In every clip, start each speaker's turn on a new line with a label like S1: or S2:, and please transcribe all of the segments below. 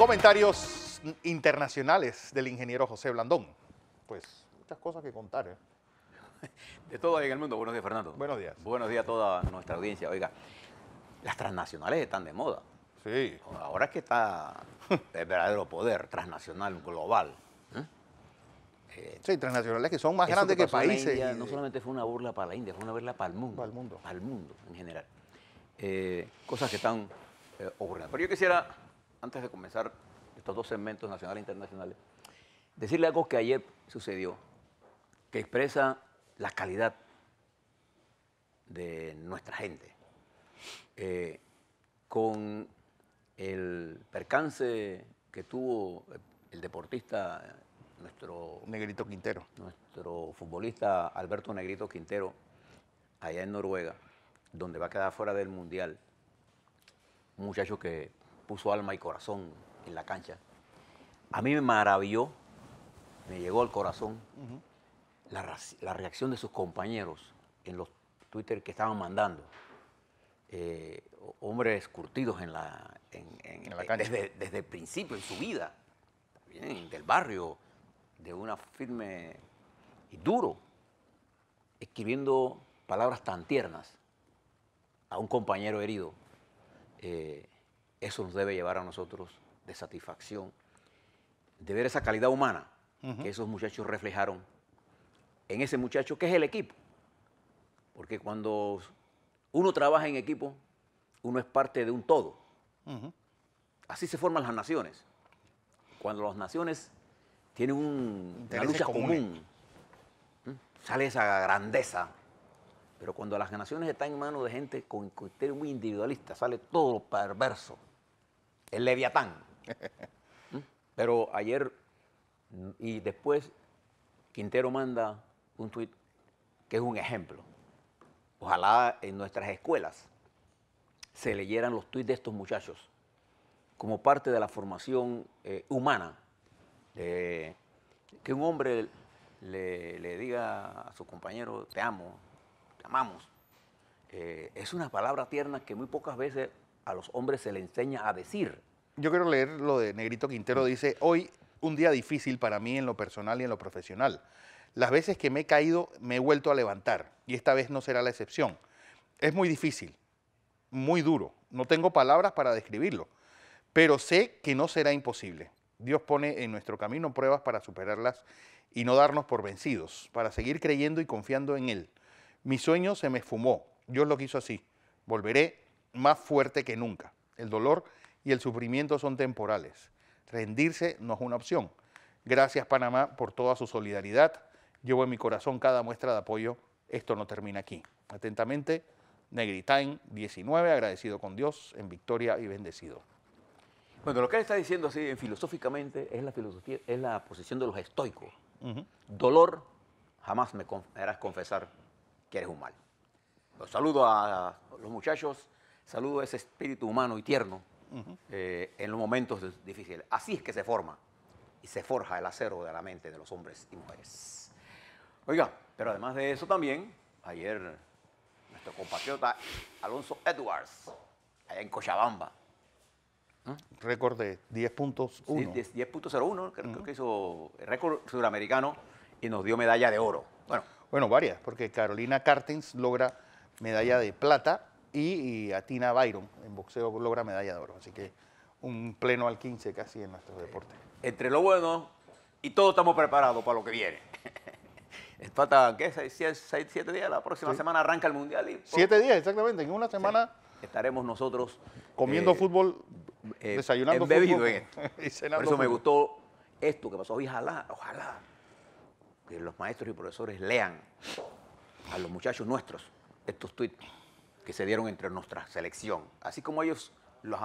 S1: Comentarios internacionales del ingeniero José Blandón. Pues muchas cosas que contar. ¿eh?
S2: De todo ahí en el mundo. Buenos días, Fernando. Buenos días. Buenos días a toda nuestra audiencia. Oiga, las transnacionales están de moda. Sí. Ahora es que está el verdadero poder transnacional, global. ¿eh? Eh, sí, transnacionales que son más grandes que, países. No solamente fue una burla para la India, fue una burla para el mundo. Para el mundo. Para el mundo en general. Eh, cosas que están ocurriendo. Pero yo quisiera antes de comenzar estos dos segmentos nacionales e internacionales, decirle algo que ayer sucedió, que expresa la calidad de nuestra gente. Eh, con el percance que tuvo el deportista, nuestro... Negrito Quintero. Nuestro futbolista Alberto Negrito Quintero, allá en Noruega, donde va a quedar fuera del Mundial. Un muchacho que puso alma y corazón en la cancha. A mí me maravilló, me llegó al corazón la, reacción de sus compañeros en los Twitter que estaban mandando. Eh, hombres curtidos en la, cancha. Desde, desde, el principio, en su vida, también del barrio, de una firme y duro, escribiendo palabras tan tiernas a un compañero herido. Eh, eso nos debe llevar a nosotros de satisfacción, de ver esa calidad humana que esos muchachos reflejaron en ese muchacho que es el equipo. Porque cuando uno trabaja en equipo, uno es parte de un todo. Así se forman las naciones. Cuando las naciones tienen una lucha común, sale esa grandeza. Pero cuando las naciones están en manos de gente con criterio muy individualista, sale todo lo perverso el leviatán. Pero ayer y después Quintero manda un tuit que es un ejemplo. Ojalá en nuestras escuelas se leyeran los tuits de estos muchachos como parte de la formación eh, humana. que un hombre le, diga a su compañero, te amo, te amamos, eh, es una palabra tierna que muy pocas veces a los hombres se le enseña a decir.
S1: Yo quiero leer lo de Negrito Quintero. Dice, hoy un día difícil para mí en lo personal y en lo profesional. Las veces que me he caído me he vuelto a levantar y esta vez no será la excepción. Es muy difícil, muy duro. No tengo palabras para describirlo, pero sé que no será imposible. Dios pone en nuestro camino pruebas para superarlas y no darnos por vencidos, para seguir creyendo y confiando en Él. Mi sueño se me esfumó, Dios lo quiso así. Volveré más fuerte que nunca. El dolor y el sufrimiento son temporales. Rendirse no es una opción. Gracias Panamá por toda su solidaridad. Llevo en mi corazón cada muestra de apoyo. Esto no termina aquí. Atentamente, Negritain
S2: 19, agradecido con Dios, en victoria y bendecido. Bueno, lo que él está diciendo así en eh, filosóficamente es la filosofía, es la posición de los estoicos. Dolor, jamás me harás confesar que eres un mal. Los saludo a los muchachos. Saludo ese espíritu humano y tierno eh, en los momentos difíciles. Así es que se forma y se forja el acero de la mente de los hombres y mujeres. Oiga, pero además de eso también, ayer nuestro compatriota Alonso Edwards, allá en Cochabamba.
S1: ¿Mm? Récord de 10.01.
S2: 10.01, creo, que hizo el récord sudamericano y nos dio medalla de
S1: oro. Bueno, bueno varias, porque Carolina Cartens logra medalla de plata y, a Tina Byron en boxeo logra medalla de oro. Así que un pleno al 15 casi en
S2: nuestro deporte Entre lo bueno y todos estamos preparados para lo que viene. falta, ¿qué? Seis, siete días. La próxima semana arranca el Mundial. Y, siete
S1: días, exactamente. En una semana...
S2: estaremos nosotros comiendo eh, fútbol, eh, desayunando fútbol, Por eso me gustó esto que pasó. hoy, ojalá, ojalá que los maestros y profesores lean a los muchachos nuestros estos tweets que se dieron entre nuestra selección. Así como ellos los,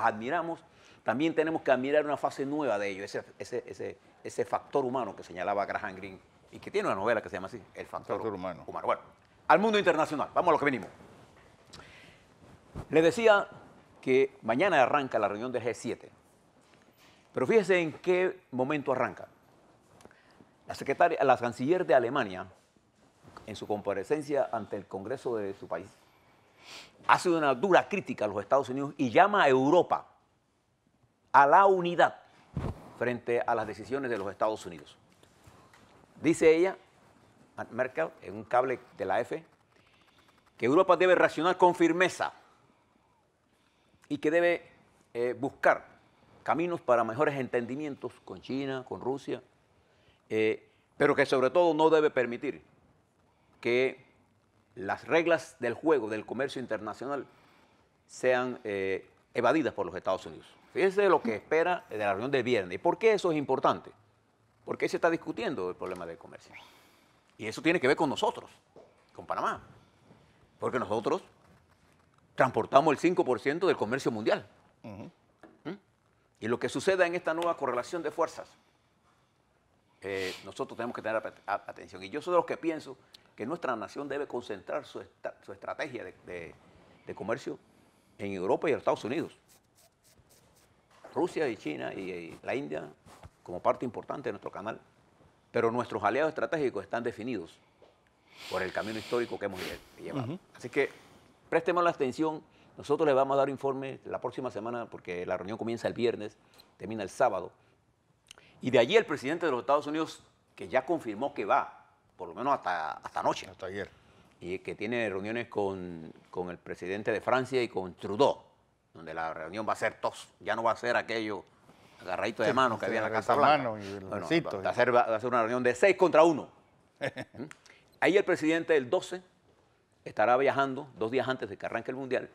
S2: admiramos, también tenemos que admirar una fase nueva de ellos, ese, factor humano que señalaba Graham Greene y que tiene una novela que se llama así, El factor, humano. Bueno, al mundo internacional, vamos a lo que venimos. Les decía que mañana arranca la reunión de G7, pero fíjense en qué momento arranca. La, secretaria, la canciller de Alemania, en su comparecencia ante el Congreso de su país, hace una dura crítica a los Estados Unidos y llama a Europa a la unidad frente a las decisiones de los Estados Unidos. Dice ella, Merkel, en un cable de la F, que Europa debe reaccionar con firmeza y que debe eh, buscar caminos para mejores entendimientos con China, con Rusia, eh, pero que sobre todo no debe permitir que las reglas del juego del comercio internacional sean eh, evadidas por los Estados Unidos. Fíjense lo que espera de la reunión de viernes. ¿Y por qué eso es importante? Porque se está discutiendo el problema del comercio. Y eso tiene que ver con nosotros, con Panamá. Porque nosotros transportamos el 5% del comercio mundial. ¿Mm? Y lo que suceda en esta nueva correlación de fuerzas, eh, nosotros tenemos que tener atención. Y yo soy de los que pienso que nuestra nación debe concentrar su, estrategia de, comercio en Europa y en Estados Unidos. Rusia y China y, la India como parte importante de nuestro canal, pero nuestros aliados estratégicos están definidos por el camino histórico que hemos llevado. Así que préstemos la atención. Nosotros les vamos a dar informe la próxima semana porque la reunión comienza el viernes, termina el sábado. Y de allí el presidente de los Estados Unidos, que ya confirmó que va por lo menos hasta, hasta anoche. Hasta ayer. Y que tiene reuniones con, el presidente de Francia y con Trudeau, donde la reunión va a ser tos, ya no va a ser aquello agarradito de manos que había en la Casa Blanca. va, a ser, va, a ser, una reunión de seis contra uno. ¿Mm? Ahí el presidente del 12 estará viajando dos días antes de que arranque el Mundial.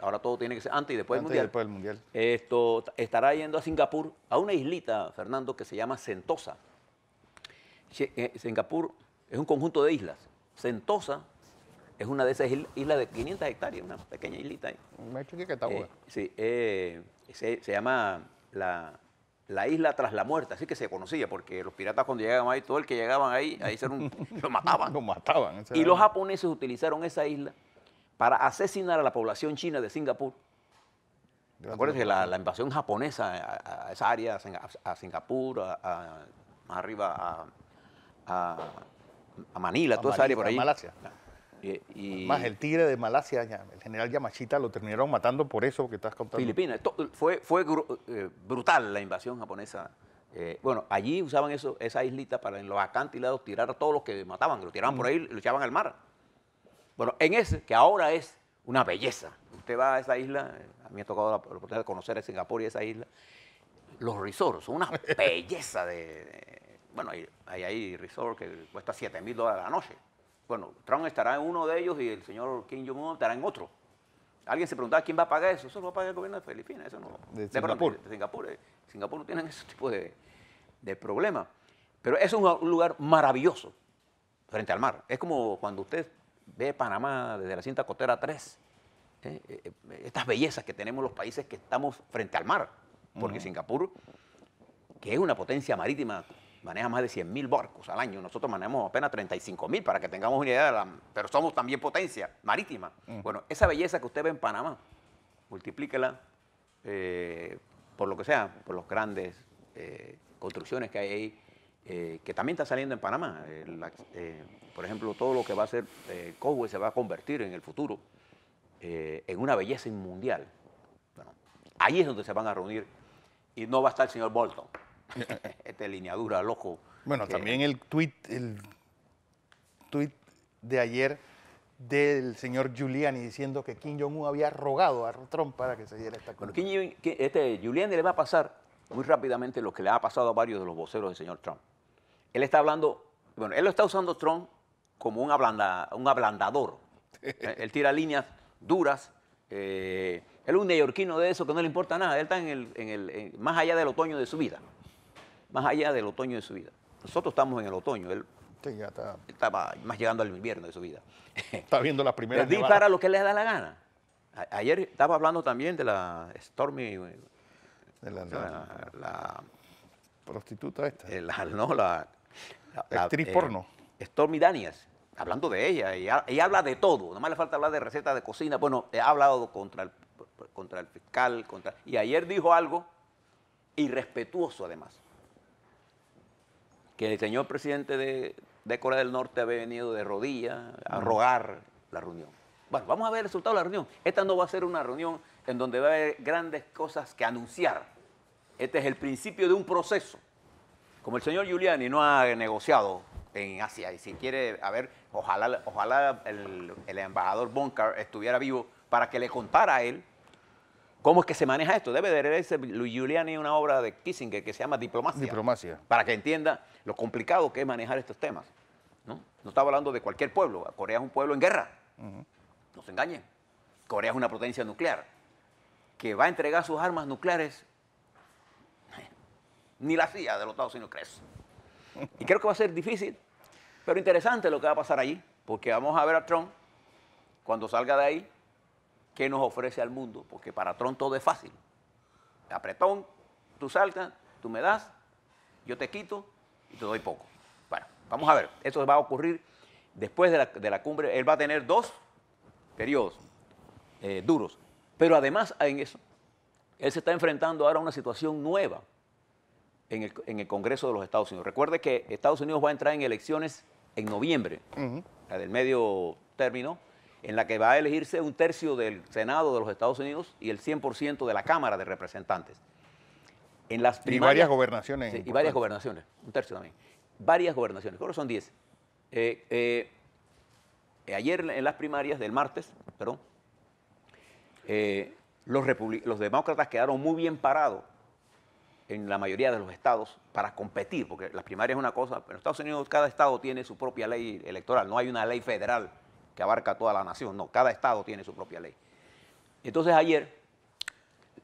S2: Ahora todo tiene que ser antes y después del Mundial. Y después del mundial. Esto, estará yendo a Singapur, a una islita, Fernando, que se llama Sentosa. Eh, Singapur es un conjunto de islas. Sentosa es una de esas islas de 500 hectáreas, una pequeña islita ahí.
S1: Me que está eh,
S2: sí, eh, se, llama la, isla tras la muerte, así que se conocía, porque los piratas cuando llegaban ahí, todo el que llegaban ahí, ahí se lo mataban. lo mataban. Y los japoneses utilizaron esa isla para asesinar a la población china de Singapur. Acuérdense que la, invasión japonesa a, esa área, a, Singapur, más arriba a, a Manila, toda esa área por ahí. Malasia. Eh,
S1: y, Más el tigre de Malasia, el general Yamashita, lo terminaron matando por eso que estás contando. Filipinas,
S2: eh, fue, fue eh, brutal la invasión japonesa. bueno, allí usaban eso, esa islita para en los acantilados tirar a todos los que mataban, lo tiraban por ahí y mm. lo echaban al mar. Bueno, en ese, que ahora es una belleza. Usted va a esa isla, a mí me ha tocado la, oportunidad de conocer a Singapur y esa isla. Los resorts son una belleza de bueno, hay, hay, que cuesta 7 mil dólares a la noche. Bueno, Trump estará en uno de ellos y el señor Kim Jong-un estará en otro. Alguien se preguntaba quién va a pagar eso. Eso lo va a pagar el gobierno de Filipinas. Eso no, de, Singapur. De, Singapur. Eh, no tienen ese tipo de, de problemas. Pero es un, lugar maravilloso frente al mar. Es como cuando usted ve Panamá desde la cinta costera 3. Eh, eh, estas bellezas que tenemos los países que estamos frente al mar. Porque Singapur, que es una potencia marítima maneja más de 100.000 barcos al año. Nosotros manejamos apenas 35.000 para que tengamos una idea, pero somos también potencia marítima. Bueno, esa belleza que usted ve en Panamá, multiplíquela eh, por lo que sea, por las grandes eh, construcciones que hay ahí, eh, que también está saliendo en Panamá. por ejemplo, todo lo que va a ser Cowboy se va a convertir en el futuro en una belleza mundial. Bueno, ahí es donde se van a reunir y no va a estar el señor Bolton Esta línea dura, loco.
S1: Bueno, también el tweet, el tweet de ayer del señor Giuliani diciendo que Kim Jong-un había rogado a Trump para que se diera esta cosa.
S2: este, Giuliani le va a pasar muy rápidamente lo que le ha pasado a varios de los voceros del señor Trump. Él está hablando, bueno, él lo está usando Trump como un, ablanda, un ablandador. él tira líneas duras. Eh, él es un neoyorquino de eso que no le importa nada. Él está en el, más allá del otoño de su vida más allá del otoño de su vida. Nosotros estamos en el otoño, él, estaba más llegando al invierno de su vida. Está viendo las primeras. Le para lo que le da la gana. ayer estaba hablando también de la Stormy. Eh, la,
S1: prostituta esta.
S2: Eh, no, la. actriz eh, porno. Stormy Daniels hablando de ella, y habla de todo, nomás más le falta hablar de recetas de cocina, bueno, ha hablado contra el, contra el fiscal, contra, y ayer dijo algo irrespetuoso además que el señor presidente de, Corea del Norte había venido de rodillas a rogar la reunión. Bueno, vamos a ver el resultado de la reunión. Esta no va a ser una reunión en donde va a haber grandes cosas que anunciar. Este es el principio de un proceso. Como el señor Giuliani no ha negociado en Asia, y si quiere, a ver, ojalá, ojalá el, embajador Boncar estuviera vivo para que le contara a él ¿Cómo es que se maneja esto? Debe de leerse Luis Giuliani una obra de Kissinger que se llama Diplomacia. Diplomacia. Para que entienda lo complicado que es manejar estos temas. No, no estaba hablando de cualquier pueblo. Corea es un pueblo en guerra. No se engañen. Corea es una potencia nuclear que va a entregar sus armas nucleares. Ni la CIA de los Estados Unidos crees. Y creo que va a ser difícil, pero interesante lo que va a pasar allí, porque vamos a ver a Trump cuando salga de ahí qué nos ofrece al mundo, porque para Trump todo es fácil. Apretón, tú saltas, tú me das, yo te quito y te doy poco. Bueno, vamos a ver, eso va a ocurrir después de la, cumbre, él va a tener dos periodos eh, duros, pero además en eso, él se está enfrentando ahora a una situación nueva en el, Congreso de los Estados Unidos. Recuerde que Estados Unidos va a entrar en elecciones en noviembre, la del medio término, en la que va a elegirse un tercio del Senado de los Estados Unidos y el 100% de la Cámara de Representantes. En las primarias, y varias gobernaciones. Sí, y varias gobernaciones, un tercio también. Varias gobernaciones, creo son 10. Eh, eh, ayer en las primarias del martes, perdón, eh, los, demócratas quedaron muy bien parados en la mayoría de los estados para competir, porque las primarias es una cosa, pero en Estados Unidos cada estado tiene su propia ley electoral, no hay una ley federal que abarca toda la nación, no, cada estado tiene su propia ley. Entonces ayer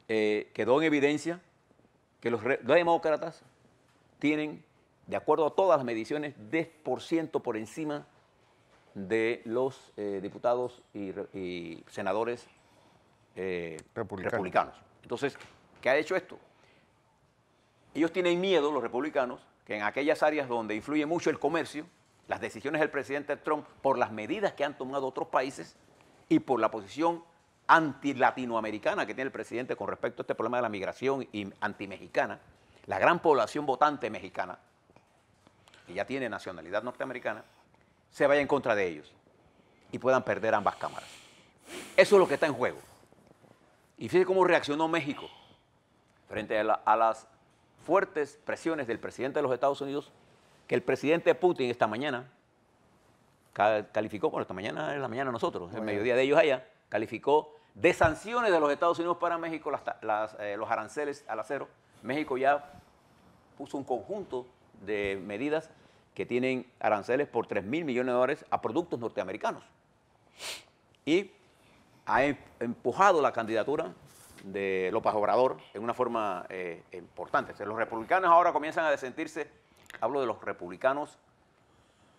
S2: eh, quedó en evidencia que los, demócratas tienen, de acuerdo a todas las mediciones, 10% por encima de los eh, diputados y, senadores eh, republicanos. Entonces, ¿qué ha hecho esto? Ellos tienen miedo, los republicanos, que en aquellas áreas donde influye mucho el comercio, las decisiones del presidente Trump por las medidas que han tomado otros países y por la posición antilatinoamericana que tiene el presidente con respecto a este problema de la migración y antimexicana, la gran población votante mexicana, que ya tiene nacionalidad norteamericana, se vaya en contra de ellos y puedan perder ambas cámaras. Eso es lo que está en juego. Y fíjese cómo reaccionó México frente a las fuertes presiones del presidente de los Estados Unidos que el presidente Putin esta mañana calificó, bueno, esta mañana es la mañana nosotros, el mediodía de ellos allá, calificó de sanciones de los Estados Unidos para México eh, los aranceles al acero. México ya puso un conjunto de medidas que tienen aranceles por 3 mil millones de dólares a productos norteamericanos. Y ha em, empujado la candidatura de López Obrador en una forma eh, importante. los republicanos ahora comienzan a desentirse hablo de los republicanos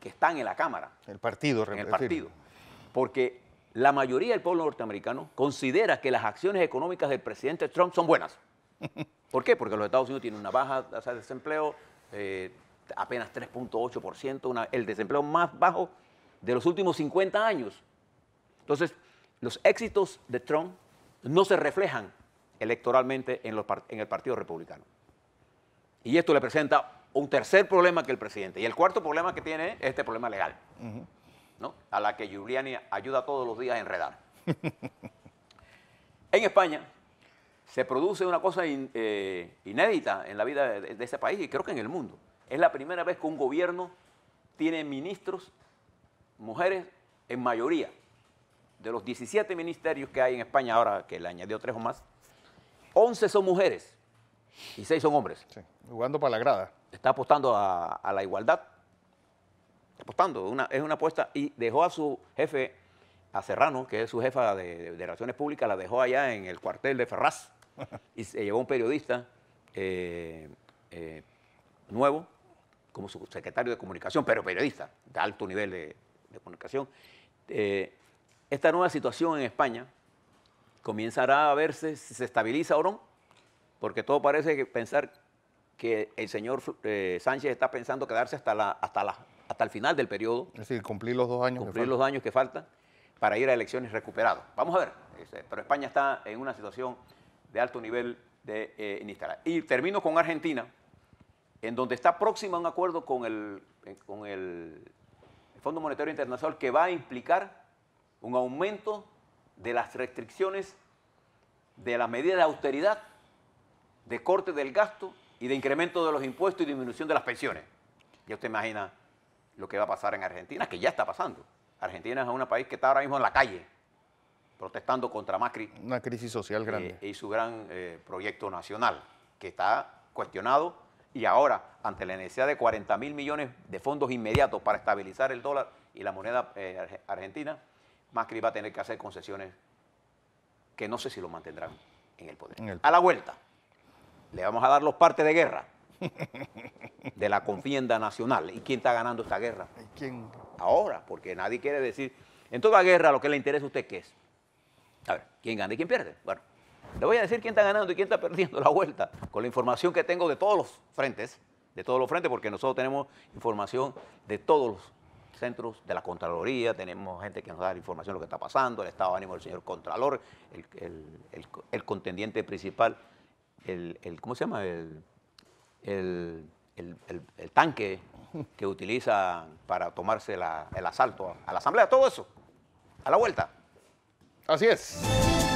S2: que están en la Cámara. El partido, En el partido. Porque la mayoría del pueblo norteamericano considera que las acciones económicas del presidente Trump son buenas. ¿Por qué? Porque los Estados Unidos tienen una baja tasa de desempleo, eh, apenas 3.8%, el desempleo más bajo de los últimos 50 años. Entonces, los éxitos de Trump no se reflejan electoralmente en el Partido Republicano. Y esto le presenta un tercer problema que el presidente. Y el cuarto problema que tiene es este problema legal, ¿no? a la que Giuliani ayuda todos los días a enredar. en España se produce una cosa eh, inédita en la vida de, ese país y creo que en el mundo. Es la primera vez que un gobierno tiene ministros, mujeres en mayoría. De los 17 ministerios que hay en España ahora, que le añadió tres o más, 11 son mujeres. Y seis son hombres. Sí, jugando para la grada. Está apostando a, la igualdad. Apostando, es una apuesta. Y dejó a su jefe, a Serrano, que es su jefa de, Relaciones Públicas, la dejó allá en el cuartel de Ferraz. y se llevó un periodista eh, eh, nuevo como su secretario de comunicación, pero periodista de alto nivel de, comunicación. Eh, esta nueva situación en España comenzará a verse si se estabiliza o no porque todo parece pensar que el señor eh, Sánchez está pensando quedarse hasta, el final del periodo.
S1: Es decir, cumplir los dos años. Cumplir los dos
S2: años que faltan para ir a elecciones recuperados. Vamos a ver, este, pero España está en una situación de alto nivel de eh, Y termino con Argentina, en donde está próxima a un acuerdo con el, eh, con el Fondo Monetario Internacional que va a implicar un aumento de las restricciones de las medidas de austeridad de corte del gasto y de incremento de los impuestos y disminución de las pensiones. Ya usted imagina lo que va a pasar en Argentina, que ya está pasando. Argentina es un país que está ahora mismo en la calle protestando contra Macri.
S1: Una crisis social eh, grande.
S2: y su gran eh, proyecto nacional, que está cuestionado y ahora, ante la necesidad de 40 mil millones de fondos inmediatos para estabilizar el dólar y la moneda eh, argentina, Macri va a tener que hacer concesiones que no sé si lo mantendrán en el poder. A la vuelta le vamos a dar los partes de guerra de la confienda nacional. ¿Y quién está ganando esta guerra? ¿Quién? Ahora, porque nadie quiere decir. En toda guerra lo que le interesa a usted qué es. A ver, ¿quién gana y quién pierde? Bueno, le voy a decir quién está ganando y quién está perdiendo la vuelta, con la información que tengo de todos los frentes, de todos los frentes, porque nosotros tenemos información de todos los centros de la Contraloría, tenemos gente que nos da información de lo que está pasando, el estado de ánimo del señor Contralor, el contendiente principal el, ¿cómo se llama? El, el, el, tanque que utiliza para tomarse la, el asalto a la asamblea, todo eso, a la vuelta. Así es.